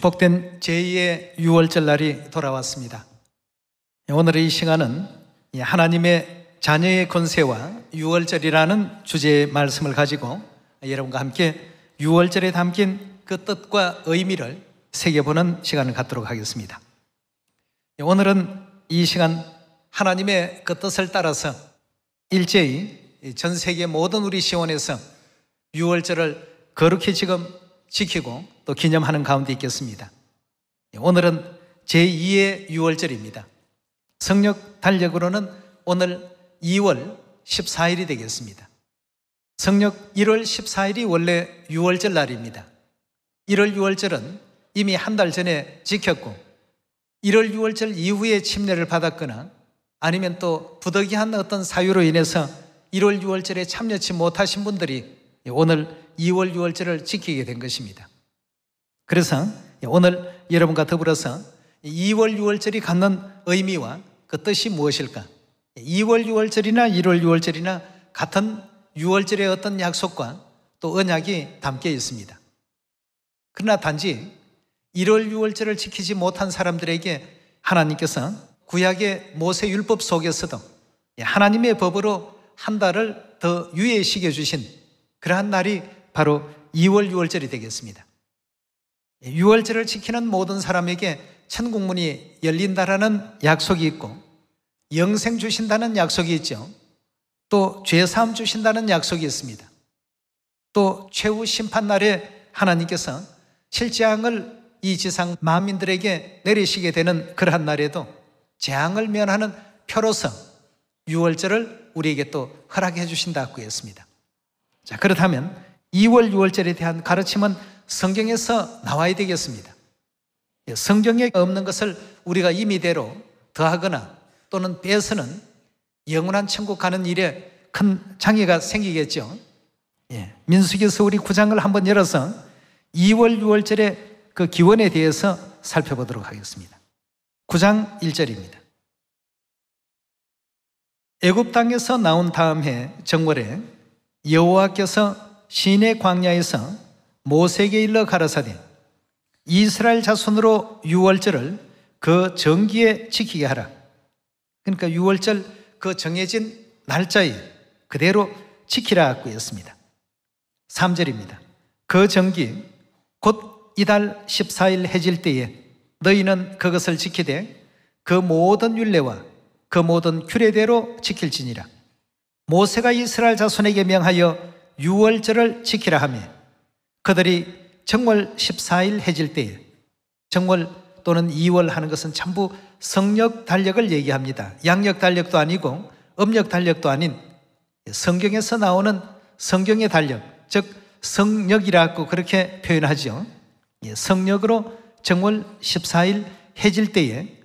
축복된 제2의 6월절 날이 돌아왔습니다. 오늘의 이 시간은 하나님의 자녀의 권세와 6월절이라는 주제의 말씀을 가지고 여러분과 함께 6월절에 담긴 그 뜻과 의미를 새겨보는 시간을 갖도록 하겠습니다. 오늘은 이 시간 하나님의 그 뜻을 따라서 일제히 전 세계 모든 우리 시원에서 6월절을 거룩히 지금 지키고 또 기념하는 가운데 있겠습니다. 예, 오늘은 제2의 6월절입니다. 성력 달력으로는 오늘 2월 14일이 되겠습니다. 성력 1월 14일이 원래 6월절 날입니다. 1월 6월절은 이미 한 달 전에 지켰고 1월 6월절 이후에 침례를 받았거나 아니면 또 부득이한 어떤 사유로 인해서 1월 6월절에 참여치 못하신 분들이 오늘 2월 6월절을 지키게 된 것입니다. 그래서 오늘 여러분과 더불어서 2월 6월절이 갖는 의미와 그 뜻이 무엇일까? 2월 6월절이나 1월 6월절이나 같은 6월절의 어떤 약속과 또 언약이 담겨 있습니다. 그러나 단지 1월 6월절을 지키지 못한 사람들에게 하나님께서 구약의 모세 율법 속에서도 하나님의 법으로 한 달을 더 유예시켜 주신 그러한 날이 바로 2월 6월절이 되겠습니다. 6월절을 지키는 모든 사람에게 천국문이 열린다라는 약속이 있고 영생 주신다는 약속이 있죠. 또 죄사함 주신다는 약속이 있습니다. 또 최후 심판 날에 하나님께서 실재앙을 이 지상 만민들에게 내리시게 되는 그러한 날에도 재앙을 면하는 표로서 6월절을 우리에게 또 허락해 주신다고 했습니다. 자, 그렇다면 2월, 6월절에 대한 가르침은 성경에서 나와야 되겠습니다. 예, 성경에 없는 것을 우리가 임의대로 더하거나 또는 빼서는 영원한 천국 가는 일에 큰 장애가 생기겠죠. 예. 민수기서 우리 9장을 한번 열어서 2월, 6월절의 그 기원에 대해서 살펴보도록 하겠습니다. 9장 1절입니다. 애굽 땅에서 나온 다음 해 정월에 여호와께서 시내 광야에서 모세에게 일러 가라사대 이스라엘 자손으로 유월절을 그 정기에 지키게 하라. 그러니까 유월절 그 정해진 날짜에 그대로 지키라 하고 했습니다 3절입니다. 그 정기 곧 이달 14일 해질 때에 너희는 그것을 지키되 그 모든 율례와 그 모든 규례대로 지킬지니라. 모세가 이스라엘 자손에게 명하여 6월절을 지키라 하며 그들이 정월 14일 해질 때에 정월 또는 2월 하는 것은 전부 성력 달력을 얘기합니다. 양력 달력도 아니고 음력 달력도 아닌 성경에서 나오는 성경의 달력, 즉 성력이라고 그렇게 표현하죠. 예, 성력으로 정월 14일 해질 때에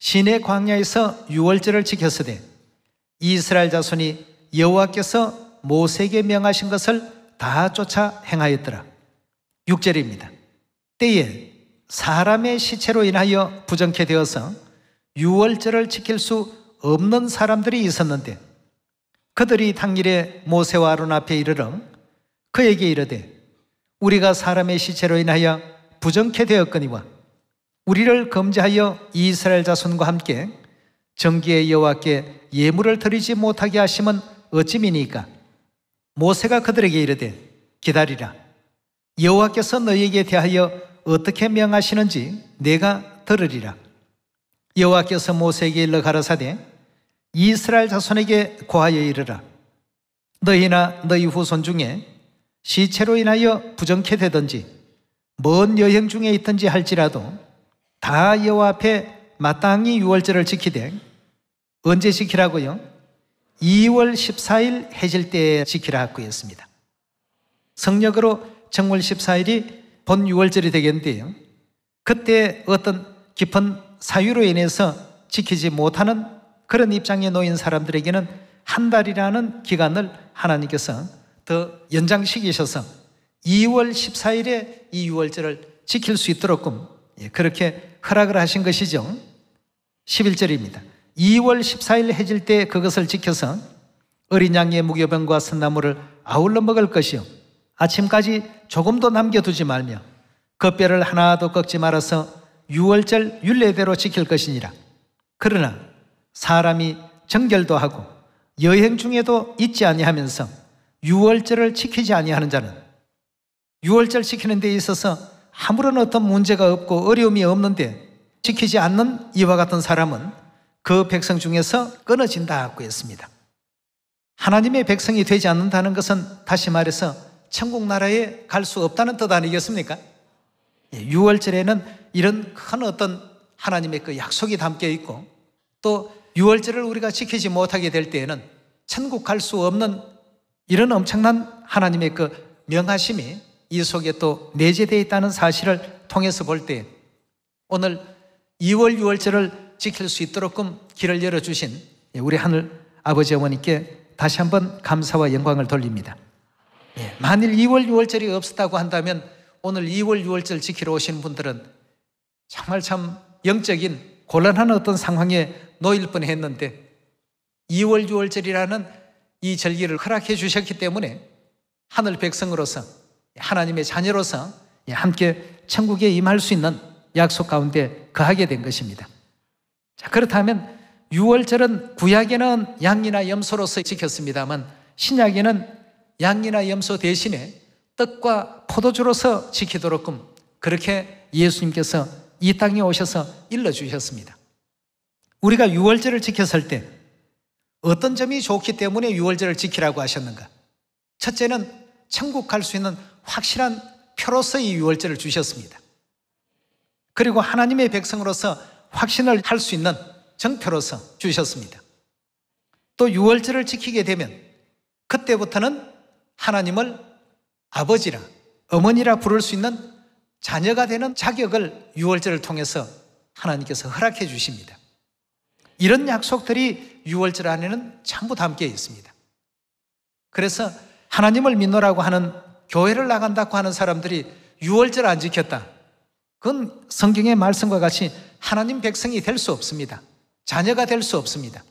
시내 광야에서 유월절을 지켰으되 이스라엘 자손이 여호와께서 모세에게 명하신 것을 다 쫓아 행하였더라. 6절입니다. 때에 사람의 시체로 인하여 부정케 되어서 유월절을 지킬 수 없는 사람들이 있었는데 그들이 당일에 모세와 아론 앞에 이르러 그에게 이르되 우리가 사람의 시체로 인하여 부정케 되었거니와 우리를 검지하여 이스라엘 자손과 함께 정기의 여호와께 예물을 드리지 못하게 하심은 어찌미니까 모세가 그들에게 이르되 기다리라 여호와께서 너희에게 대하여 어떻게 명하시는지 내가 들으리라 여호와께서 모세에게 일러 가라사대 이스라엘 자손에게 고하여 이르라 너희나 너희 후손 중에 시체로 인하여 부정케 되든지 먼 여행 중에 있든지 할지라도 다 여호와 앞에 마땅히 유월절을 지키되 언제 지키라고요? 2월 14일 해질 때에 지키라 학구였습니다. 성력으로 정월 14일이 본 6월절이 되겠는데요. 그때 어떤 깊은 사유로 인해서 지키지 못하는 그런 입장에 놓인 사람들에게는 한 달이라는 기간을 하나님께서 더 연장시키셔서 2월 14일에 이 6월절을 지킬 수 있도록 예, 그렇게 허락을 하신 것이죠. 11절입니다. 2월 14일 해질 때 그것을 지켜서 어린 양의 무교병과 선나무를 아울러 먹을 것이요. 아침까지 조금도 남겨두지 말며 그 뼈를 하나도 꺾지 말아서 6월절 윤례대로 지킬 것이니라. 그러나 사람이 정결도 하고 여행 중에도 잊지 아니하면서 6월절을 지키지 아니하는 자는 6월절 지키는 데 있어서 아무런 어떤 문제가 없고 어려움이 없는데 지키지 않는 이와 같은 사람은 그 백성 중에서 끊어진다고 했습니다. 하나님의 백성이 되지 않는다는 것은 다시 말해서 천국 나라에 갈 수 없다는 뜻 아니겠습니까? 6월절에는 예, 이런 큰 어떤 하나님의 그 약속이 담겨 있고 또 6월절을 우리가 지키지 못하게 될 때에는 천국 갈 수 없는 이런 엄청난 하나님의 그 명하심이 이 속에 또 내재되어 있다는 사실을 통해서 볼 때 오늘 2월 6월절을 지킬 수 있도록끔 길을 열어주신 예, 우리 하늘 아버지 어머니께 다시 한번 감사와 영광을 돌립니다. 예. 만일 2월 6월절이 없었다고 한다면 오늘 2월 6월절 지키러 오신 분들은 정말 참 영적인 곤란한 어떤 상황에 놓일 뻔했는데 2월 6월절이라는 이 절기를 허락해 주셨기 때문에 하늘 백성으로서 하나님의 자녀로서 함께 천국에 임할 수 있는 약속 가운데 거하게 된 것입니다. 자, 그렇다면 6월절은 구약에는 양이나 염소로서 지켰습니다만 신약에는 양이나 염소 대신에 떡과 포도주로서 지키도록끔 그렇게 예수님께서 이 땅에 오셔서 일러주셨습니다. 우리가 6월절을 지켰을 때 어떤 점이 좋기 때문에 6월절을 지키라고 하셨는가? 첫째는 천국 갈 수 있는 확실한 표로서 이 6월절을 주셨습니다. 그리고 하나님의 백성으로서 확신을 할 수 있는 정표로서 주셨습니다. 또 6월절을 지키게 되면 그때부터는 하나님을 아버지라 어머니라 부를 수 있는 자녀가 되는 자격을 6월절을 통해서 하나님께서 허락해 주십니다. 이런 약속들이 6월절 안에는 전부 담겨 있습니다. 그래서 하나님을 믿노라고 하는 교회를 나간다고 하는 사람들이 6월절 안 지켰다. 그건 성경의 말씀과 같이 하나님 백성이 될 수 없습니다. 자녀가 될 수 없습니다.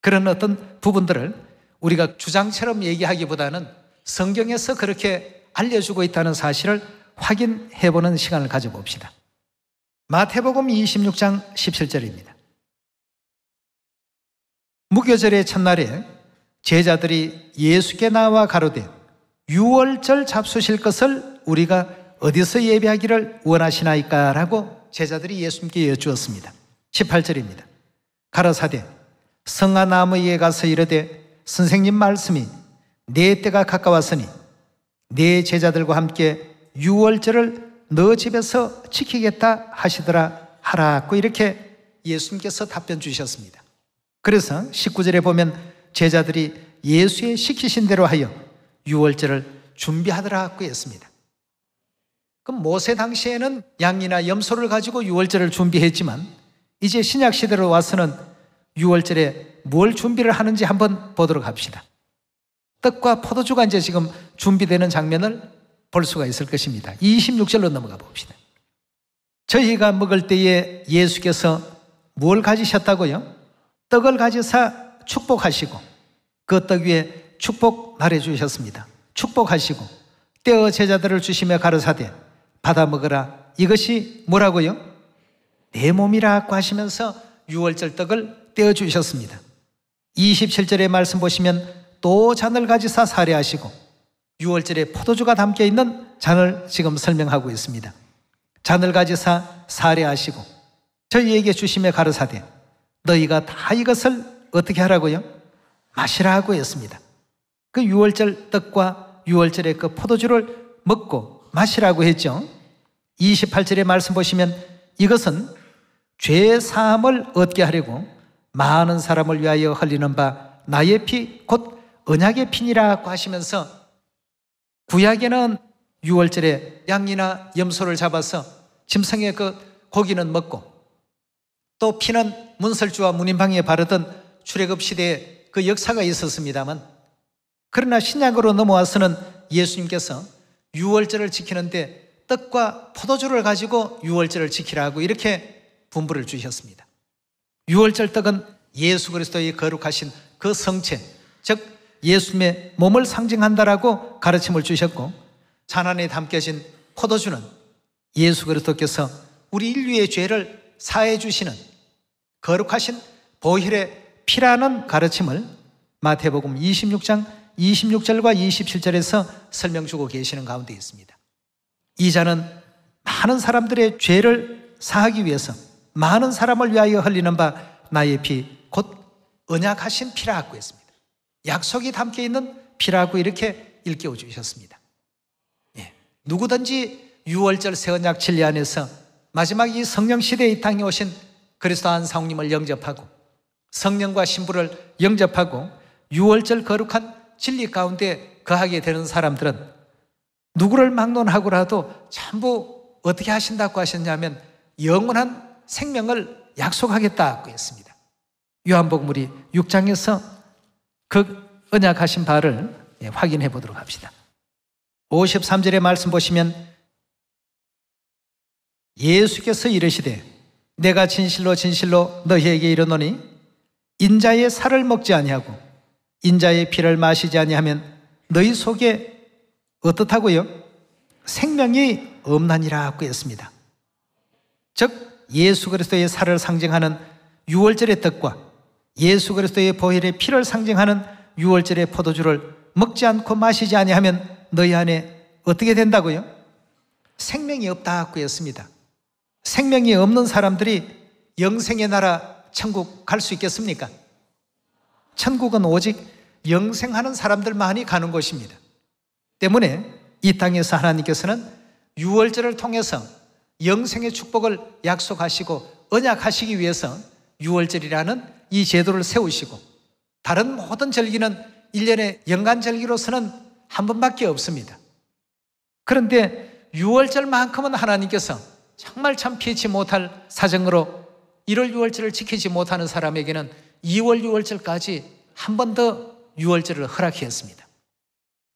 그런 어떤 부분들을 우리가 주장처럼 얘기하기보다는 성경에서 그렇게 알려주고 있다는 사실을 확인해 보는 시간을 가져봅시다. 마태복음 26장 17절입니다. 무교절의 첫날에 제자들이 예수께 나와 가로되 유월절 잡수실 것을 우리가 어디서 예배하기를 원하시나이까? 라고 제자들이 예수님께 여쭈었습니다. 18절입니다. 가라사대 성하나무에 가서 이르되 선생님 말씀이 내 때가 가까웠으니 내 제자들과 함께 6월절을너 집에서 지키겠다 하시더라 하라고 이렇게 예수님께서 답변 주셨습니다. 그래서 19절에 보면 제자들이 예수의 시키신 대로 하여 6월절을 준비하더라 하고 했습니다. 그럼 모세 당시에는 양이나 염소를 가지고 유월절을 준비했지만 이제 신약 시대로 와서는 유월절에 뭘 준비를 하는지 한번 보도록 합시다. 떡과 포도주가 이제 지금 준비되는 장면을 볼 수가 있을 것입니다. 26절로 넘어가 봅시다. 저희가 먹을 때에 예수께서 뭘 가지셨다고요? 떡을 가지사 축복하시고 그 떡 위에 축복 말해 주셨습니다. 축복하시고 떼어 제자들을 주시며 가르사대 받아 먹으라. 이것이 뭐라고요? 내 몸이라고 하시면서 6월절 떡을 떼어 주셨습니다. 27절의 말씀 보시면 또 잔을 가지사 사례하시고 6월절에 포도주가 담겨 있는 잔을 지금 설명하고 있습니다. 잔을 가지사 사례하시고 저희에게 주심에 가르사대 너희가 다 이것을 어떻게 하라고요? 마시라 고 했습니다. 그 6월절 떡과 6월절의 그 포도주를 먹고 마시라고 했죠. 28절의 말씀 보시면 이것은 죄 사함을 얻게 하려고 많은 사람을 위하여 흘리는 바 나의 피 곧 언약의 피니라고 하시면서 구약에는 6월절에 양이나 염소를 잡아서 짐승의 그 고기는 먹고 또 피는 문설주와 문인방에 바르던 출애굽 시대에 그 역사가 있었습니다만 그러나 신약으로 넘어와서는 예수님께서 유월절을 지키는데 떡과 포도주를 가지고 유월절을 지키라고 이렇게 분부를 주셨습니다. 유월절 떡은 예수 그리스도의 거룩하신 그 성체, 즉 예수님의 몸을 상징한다라고 가르침을 주셨고 찬안에 담겨진 포도주는 예수 그리스도께서 우리 인류의 죄를 사해 주시는 거룩하신 보혈의 피라는 가르침을 마태복음 26장 26절과 27절에서 설명 주고 계시는 가운데 있습니다. 이자는 많은 사람들의 죄를 사하기 위해서 많은 사람을 위하여 흘리는 바 나의 피 곧 언약하신 피라고 했습니다. 약속이 담겨 있는 피라고 이렇게 일깨워 주셨습니다. 예. 누구든지 6월절 새 언약 진리 안에서 마지막 이 성령 시대에 이 땅에 오신 그리스도 한 성님을 영접하고 성령과 신부를 영접하고 6월절 거룩한 진리 가운데 거하게 되는 사람들은 누구를 막론하고라도 전부 어떻게 하신다고 하셨냐면 영원한 생명을 약속하겠다고 했습니다. 요한복음이 6장에서 그 언약하신 바를 예, 확인해 보도록 합시다. 53절의 말씀 보시면 예수께서 이르시되 내가 진실로 진실로 너희에게 이르노니 인자의 살을 먹지 아니하고 인자의 피를 마시지 아니하면 너희 속에 어떻다고요? 생명이 없나니라고 했습니다. 즉 예수 그리스도의 살을 상징하는 유월절의 떡과 예수 그리스도의 보혈의 피를 상징하는 유월절의 포도주를 먹지 않고 마시지 아니하면 너희 안에 어떻게 된다고요? 생명이 없다고 했습니다. 생명이 없는 사람들이 영생의 나라 천국 갈 수 있겠습니까? 천국은 오직 영생하는 사람들만이 가는 것입니다. 때문에 이 땅에서 하나님께서는 유월절을 통해서 영생의 축복을 약속하시고 언약하시기 위해서 유월절이라는 이 제도를 세우시고 다른 모든 절기는 일년의 연간 절기로서는 한 번밖에 없습니다. 그런데 유월절만큼은 하나님께서 정말 참 피치 못할 사정으로 1월 유월절을 지키지 못하는 사람에게는 2월 6월절까지 한 번 더 6월절을 허락했습니다.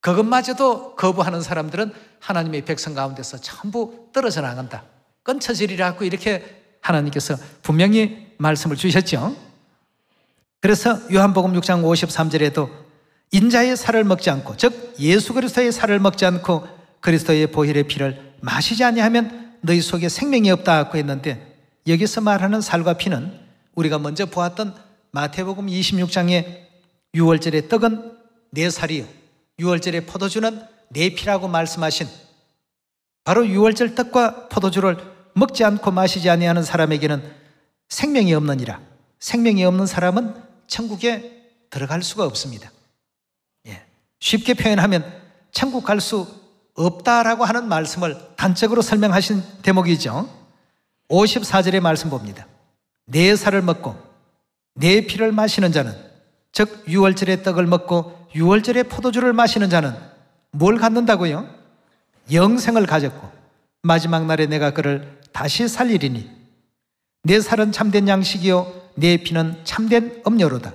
그것마저도 거부하는 사람들은 하나님의 백성 가운데서 전부 떨어져 나간다. 끊쳐지리라고 이렇게 하나님께서 분명히 말씀을 주셨죠. 그래서 요한복음 6장 53절에도 인자의 살을 먹지 않고 즉 예수 그리스도의 살을 먹지 않고 그리스도의 보혈의 피를 마시지 아니하면 너희 속에 생명이 없다고 했는데 여기서 말하는 살과 피는 우리가 먼저 보았던 마태복음 26장에 6월절의 떡은 내 네 살이요. 6월절의 포도주는 내 네 피라고 말씀하신 바로 6월절 떡과 포도주를 먹지 않고 마시지 아니하는 사람에게는 생명이 없느니라. 생명이 없는 사람은 천국에 들어갈 수가 없습니다. 예. 쉽게 표현하면 천국 갈 수 없다라고 하는 말씀을 단적으로 설명하신 대목이죠. 54절의 말씀 봅니다. 네 살을 먹고 내 피를 마시는 자는 즉 유월절의 떡을 먹고 유월절의 포도주를 마시는 자는 뭘 갖는다고요? 영생을 가졌고 마지막 날에 내가 그를 다시 살리리니 내 살은 참된 양식이요 내 피는 참된 음료로다.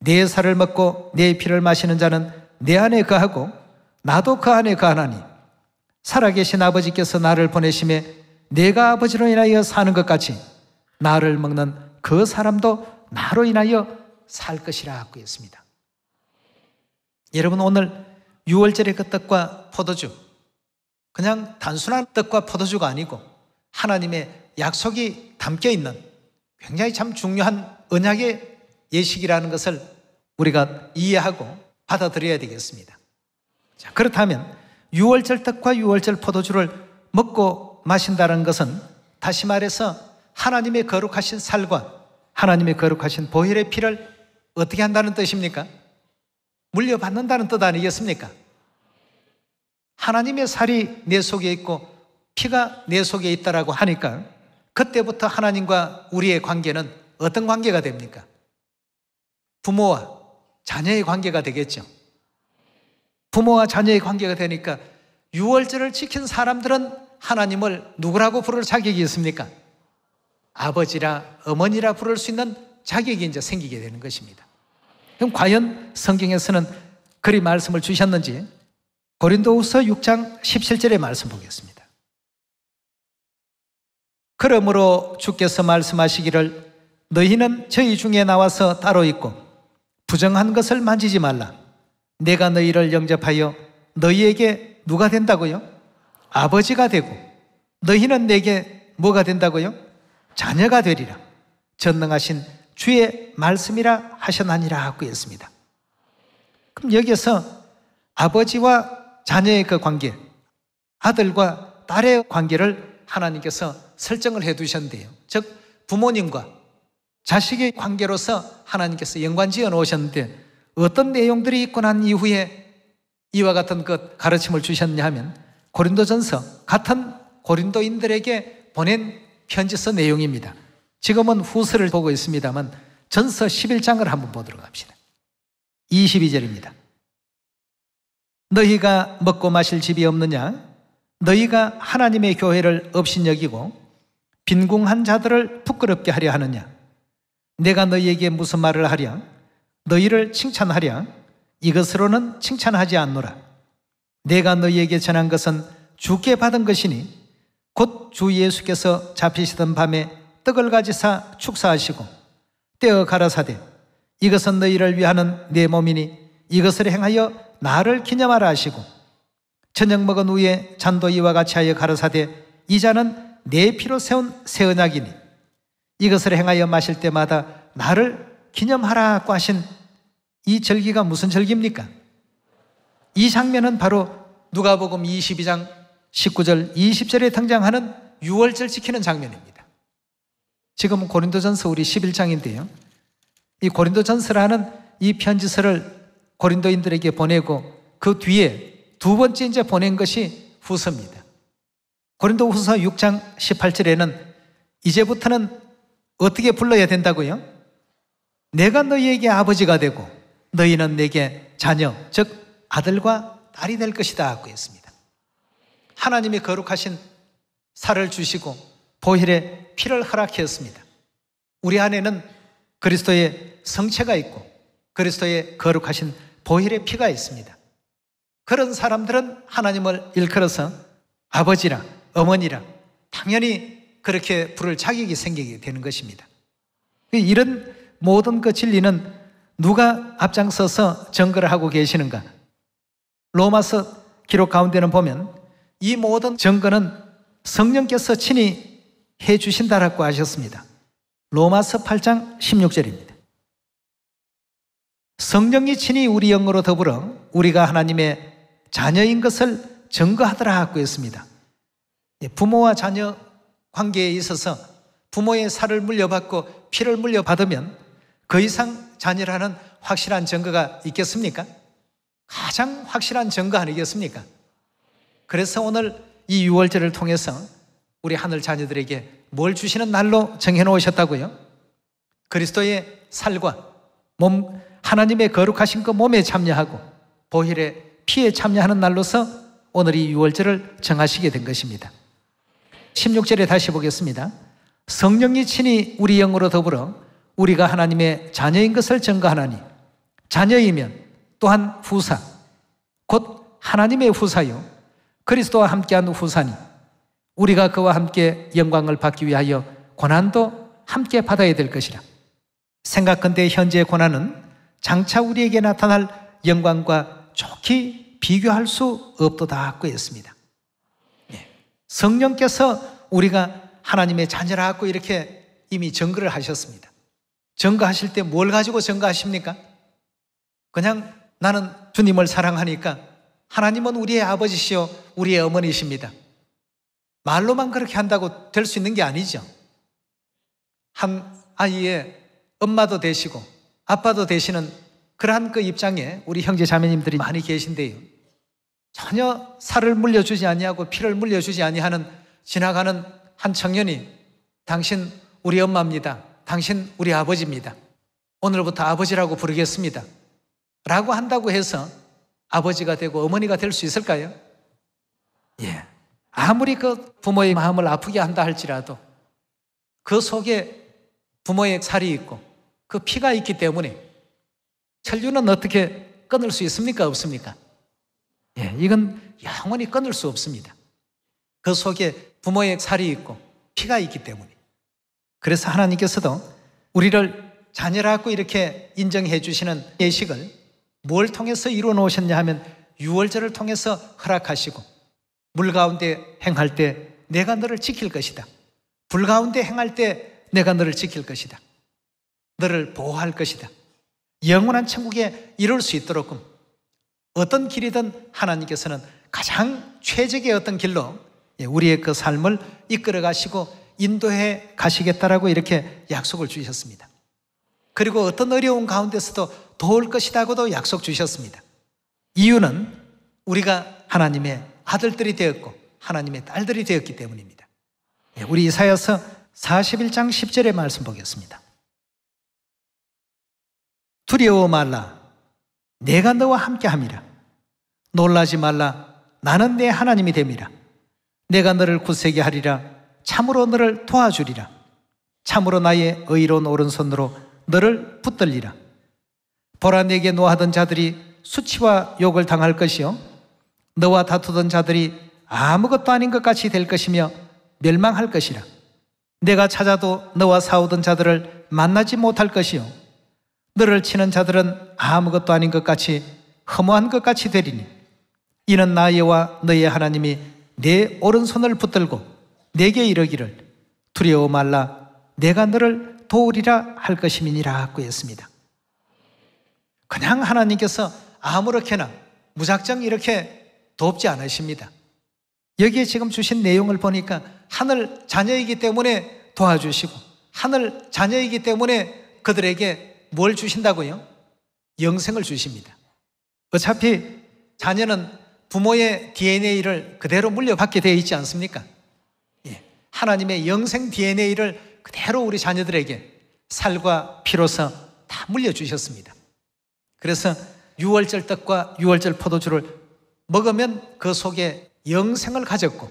내 살을 먹고 내 피를 마시는 자는 내 안에 거하고 나도 그 안에 거하나니 살아계신 아버지께서 나를 보내심에 내가 아버지로 인하여 사는 것 같이 나를 먹는 그 사람도 나로 인하여 살 것이라고 했습니다. 여러분 오늘 6월절의 그 떡과 포도주 그냥 단순한 떡과 포도주가 아니고 하나님의 약속이 담겨 있는 굉장히 참 중요한 언약의 예식이라는 것을 우리가 이해하고 받아들여야 되겠습니다. 자, 그렇다면 6월절 떡과 6월절 포도주를 먹고 마신다는 것은 다시 말해서 하나님의 거룩하신 살과 하나님의 거룩하신 보혈의 피를 어떻게 한다는 뜻입니까? 물려받는다는 뜻 아니겠습니까? 하나님의 살이 내 속에 있고 피가 내 속에 있다라고 하니까 그때부터 하나님과 우리의 관계는 어떤 관계가 됩니까? 부모와 자녀의 관계가 되겠죠. 부모와 자녀의 관계가 되니까 유월절을 지킨 사람들은 하나님을 누구라고 부를 자격이 있습니까? 아버지라 어머니라 부를 수 있는 자격이 이제 생기게 되는 것입니다. 그럼 과연 성경에서는 그리 말씀을 주셨는지 고린도후서 6장 17절의 말씀 보겠습니다. 그러므로 주께서 말씀하시기를 너희는 저희 중에 나와서 따로 있고 부정한 것을 만지지 말라. 내가 너희를 영접하여 너희에게 누가 된다고요? 아버지가 되고 너희는 내게 뭐가 된다고요? 자녀가 되리라. 전능하신 주의 말씀이라 하셨나니라 하고 있습니다. 그럼 여기서 아버지와 자녀의 그 관계, 아들과 딸의 관계를 하나님께서 설정을 해 두셨는데요. 즉, 부모님과 자식의 관계로서 하나님께서 연관 지어 놓으셨는데 어떤 내용들이 있고 난 이후에 이와 같은 것 가르침을 주셨냐 하면 고린도전서 같은 고린도인들에게 보낸 편지서 내용입니다. 지금은 후서를 보고 있습니다만 전서 11장을 한번 보도록 합시다. 22절입니다. 너희가 먹고 마실 집이 없느냐? 너희가 하나님의 교회를 업신여기고 빈궁한 자들을 부끄럽게 하려 하느냐? 내가 너희에게 무슨 말을 하랴? 너희를 칭찬하랴? 이것으로는 칭찬하지 않노라. 내가 너희에게 전한 것은 주께 받은 것이니 곧주 예수께서 잡히시던 밤에 떡을 가지사 축사하시고 떼어 가라사대 이것은 너희를 위하는 내 몸이니 이것을 행하여 나를 기념하라 하시고 저녁 먹은 후에 잔도 이와 같이 하여 가라사대 이 잔은 내 피로 세운 새은약이니 이것을 행하여 마실 때마다 나를 기념하라고 하신 이 절기가 무슨 절기입니까? 이 장면은 바로 누가복음 22장 19절, 20절에 등장하는 6월절 지키는 장면입니다. 지금 고린도전 서울이 11장인데요. 이 고린도전서라는 이 편지서를 고린도인들에게 보내고 그 뒤에 두 번째 이제 보낸 것이 후서입니다. 고린도 후서 6장 18절에는 이제부터는 어떻게 불러야 된다고요? 내가 너희에게 아버지가 되고 너희는 내게 자녀, 즉 아들과 딸이 될 것이다 하고 했습니다. 하나님이 거룩하신 살을 주시고 보혈의 피를 허락했습니다. 우리 안에는 그리스도의 성체가 있고 그리스도의 거룩하신 보혈의 피가 있습니다. 그런 사람들은 하나님을 일컬어서 아버지라 어머니라 당연히 그렇게 부를 자격이 생기게 되는 것입니다. 이런 모든 그 진리는 누가 앞장서서 전거를 하고 계시는가? 로마서 기록 가운데는 보면 이 모든 증거는 성령께서 친히 해 주신다라고 하셨습니다. 로마서 8장 16절입니다. 성령이 친히 우리 영으로 더불어 우리가 하나님의 자녀인 것을 증거하더라 하고 했습니다. 예, 부모와 자녀 관계에 있어서 부모의 살을 물려받고 피를 물려받으면 그 이상 자녀라는 확실한 증거가 있겠습니까? 가장 확실한 증거 아니겠습니까? 그래서 오늘 이 6월절을 통해서 우리 하늘 자녀들에게 뭘 주시는 날로 정해놓으셨다고요? 그리스도의 살과 몸, 하나님의 거룩하신 그 몸에 참여하고 보혈의 피에 참여하는 날로서 오늘 이 6월절을 정하시게 된 것입니다. 16절에 다시 보겠습니다. 성령이 친히 우리 영으로 더불어 우리가 하나님의 자녀인 것을 증거하나니 자녀이면 또한 후사, 곧 하나님의 후사요. 그리스도와 함께한 후산이 우리가 그와 함께 영광을 받기 위하여 고난도 함께 받아야 될 것이라. 생각한데 현재의 고난은 장차 우리에게 나타날 영광과 좋게 비교할 수 없도다고 했습니다. 예. 성령께서 우리가 하나님의 자녀라고 이렇게 이미 증거를 하셨습니다. 증거하실 때 뭘 가지고 증거하십니까? 그냥 나는 주님을 사랑하니까 하나님은 우리의 아버지시요 우리의 어머니십니다. 말로만 그렇게 한다고 될 수 있는 게 아니죠. 한 아이의 엄마도 되시고 아빠도 되시는 그러한 그 입장에 우리 형제 자매님들이 많이 계신데요. 전혀 살을 물려주지 아니하고 피를 물려주지 아니하는 지나가는 한 청년이 당신 우리 엄마입니다. 당신 우리 아버지입니다. 오늘부터 아버지라고 부르겠습니다. 라고 한다고 해서 아버지가 되고 어머니가 될 수 있을까요? 예. 아무리 그 부모의 마음을 아프게 한다 할지라도 그 속에 부모의 살이 있고 그 피가 있기 때문에 천류는 어떻게 끊을 수 있습니까? 없습니까? 예, 이건 영원히 끊을 수 없습니다. 그 속에 부모의 살이 있고 피가 있기 때문에. 그래서 하나님께서도 우리를 자녀라고 이렇게 인정해 주시는 예식을 뭘 통해서 이루어 놓으셨냐 하면 유월절을 통해서 허락하시고 물 가운데 행할 때 내가 너를 지킬 것이다. 불 가운데 행할 때 내가 너를 지킬 것이다. 너를 보호할 것이다. 영원한 천국에 이룰 수 있도록끔 어떤 길이든 하나님께서는 가장 최적의 어떤 길로 예, 우리의 그 삶을 이끌어 가시고 인도해 가시겠다라고 이렇게 약속을 주셨습니다. 그리고 어떤 어려운 가운데서도 도울 것이라고도 약속 주셨습니다. 이유는 우리가 하나님의 아들들이 되었고 하나님의 딸들이 되었기 때문입니다. 예, 우리 이사여서 41장 10절의 말씀 보겠습니다. 두려워 말라. 내가 너와 함께 함이라. 놀라지 말라. 나는 내 하나님이 됨이라. 내가 너를 굳세게 하리라. 참으로 너를 도와주리라. 참으로 나의 의로운 오른손으로 너를 붙들리라. 보라내게 노하던 자들이 수치와 욕을 당할 것이요. 너와 다투던 자들이 아무것도 아닌 것 같이 될 것이며 멸망할 것이라. 내가 찾아도 너와 싸우던 자들을 만나지 못할 것이요. 너를 치는 자들은 아무것도 아닌 것 같이 허무한 것 같이 되리니. 이는 나여와 너의 하나님이 내 오른손을 붙들고 내게 이르기를 두려워 말라 내가 너를 도우리라 할 것임이니라 구했습니다. 그냥 하나님께서 아무렇게나 무작정 이렇게 돕지 않으십니다. 여기에 지금 주신 내용을 보니까 하늘 자녀이기 때문에 도와주시고 하늘 자녀이기 때문에 그들에게 뭘 주신다고요? 영생을 주십니다. 어차피 자녀는 부모의 DNA를 그대로 물려받게 되어 있지 않습니까? 예. 하나님의 영생 DNA를 그대로 우리 자녀들에게 살과 피로서 다 물려주셨습니다. 그래서 6월절 떡과 6월절 포도주를 먹으면 그 속에 영생을 가졌고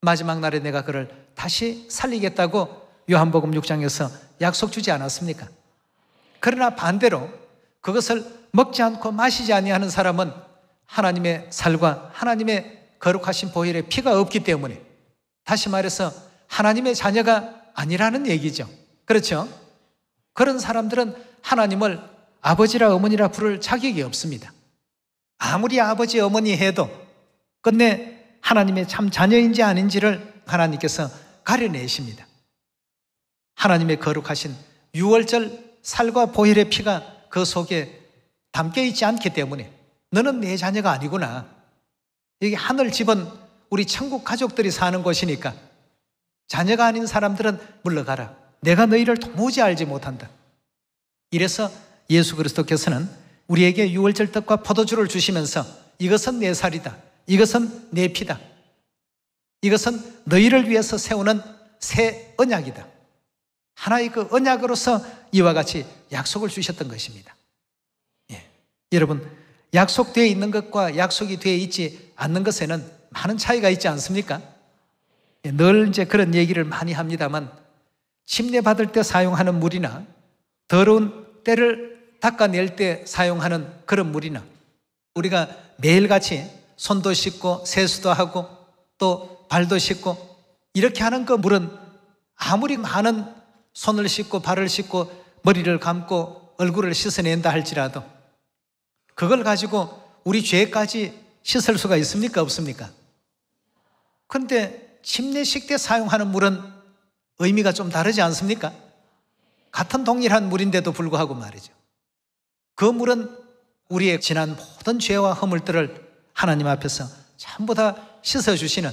마지막 날에 내가 그를 다시 살리겠다고 요한복음 6장에서 약속 주지 않았습니까? 그러나 반대로 그것을 먹지 않고 마시지 아니하는 사람은 하나님의 살과 하나님의 거룩하신 보혈의 피가 없기 때문에 다시 말해서 하나님의 자녀가 아니라는 얘기죠. 그렇죠? 그런 사람들은 하나님을 아버지라 어머니라 부를 자격이 없습니다. 아무리 아버지 어머니 해도 끝내 하나님의 참 자녀인지 아닌지를 하나님께서 가려내십니다. 하나님의 거룩하신 6월절 살과 보혈의 피가 그 속에 담겨 있지 않기 때문에 너는 내 자녀가 아니구나. 여기 하늘 집은 우리 천국 가족들이 사는 곳이니까 자녀가 아닌 사람들은 물러가라. 내가 너희를 도무지 알지 못한다. 이래서 예수 그리스도께서는 우리에게 유월절 떡과 포도주를 주시면서 이것은 내 살이다. 이것은 내 피다. 이것은 너희를 위해서 세우는 새 언약이다. 하나의 그 언약으로서 이와 같이 약속을 주셨던 것입니다. 예. 여러분, 약속되어 있는 것과 약속이 되어 있지 않는 것에는 많은 차이가 있지 않습니까? 예. 늘 이제 그런 얘기를 많이 합니다만, 침례받을 때 사용하는 물이나 더러운 때를 닦아낼 때 사용하는 그런 물이나 우리가 매일같이 손도 씻고 세수도 하고 또 발도 씻고 이렇게 하는 그 물은 아무리 많은 손을 씻고 발을 씻고 머리를 감고 얼굴을 씻어낸다 할지라도 그걸 가지고 우리 죄까지 씻을 수가 있습니까? 없습니까? 그런데 침례식 때 사용하는 물은 의미가 좀 다르지 않습니까? 같은 동일한 물인데도 불구하고 말이죠. 그 물은 우리의 지난 모든 죄와 허물들을 하나님 앞에서 전부 다 씻어주시는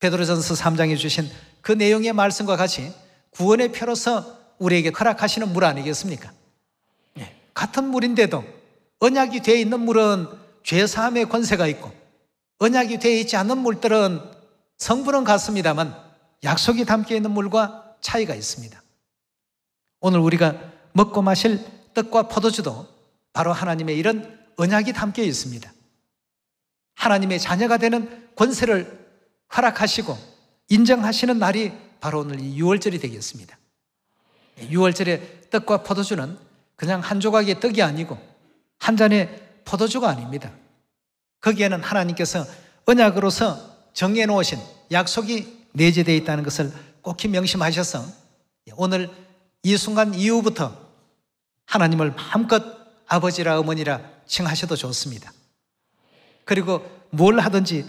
베드로전서 3장에 주신 그 내용의 말씀과 같이 구원의 표로서 우리에게 허락하시는 물 아니겠습니까? 예. 같은 물인데도 언약이 되어 있는 물은 죄사함의 권세가 있고 언약이 되어 있지 않은 물들은 성분은 같습니다만 약속이 담겨 있는 물과 차이가 있습니다. 오늘 우리가 먹고 마실 떡과 포도주도 바로 하나님의 이런 언약이 담겨 있습니다. 하나님의 자녀가 되는 권세를 허락하시고 인정하시는 날이 바로 오늘 이 6월절이 되겠습니다. 6월절에 떡과 포도주는 그냥 한 조각의 떡이 아니고 한 잔의 포도주가 아닙니다. 거기에는 하나님께서 언약으로서 정해 놓으신 약속이 내재되어 있다는 것을 꼭히 명심하셔서 오늘 이 순간 이후부터 하나님을 마음껏 아버지라 어머니라 칭하셔도 좋습니다. 그리고 뭘 하든지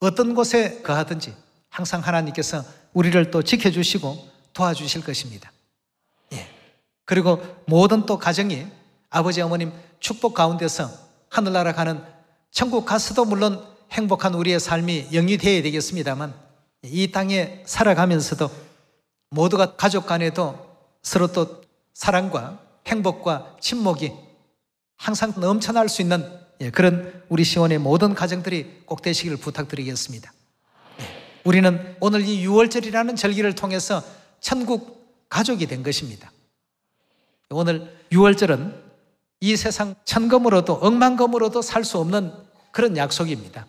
어떤 곳에 거하든지 항상 하나님께서 우리를 또 지켜주시고 도와주실 것입니다. 예. 그리고 모든 또 가정이 아버지 어머님 축복 가운데서 하늘나라 가는 천국 가서도 물론 행복한 우리의 삶이 영이 되어야 되겠습니다만 이 땅에 살아가면서도 모두가 가족 간에도 서로 또 사랑과 행복과 친목이 항상 넘쳐날 수 있는 예, 그런 우리 시원의 모든 가정들이 꼭 되시기를 부탁드리겠습니다. 예, 우리는 오늘 이 6월절이라는 절기를 통해서 천국 가족이 된 것입니다. 오늘 6월절은 이 세상 천금으로도 억만금으로도 살 수 없는 그런 약속입니다.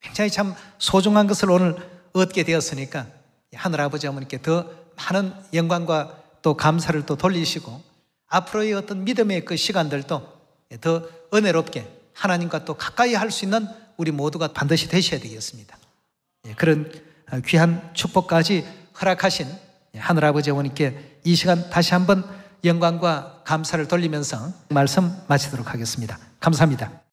굉장히 참 소중한 것을 오늘 얻게 되었으니까 하늘 아버지 어머니께 더 많은 영광과 또 감사를 또 돌리시고 앞으로의 어떤 믿음의 그 시간들도 더 은혜롭게 하나님과 또 가까이 할 수 있는 우리 모두가 반드시 되셔야 되겠습니다. 예, 그런 어, 귀한 축복까지 허락하신 예, 하늘아버지 어머님께 이 시간 다시 한번 영광과 감사를 돌리면서 말씀 마치도록 하겠습니다. 감사합니다.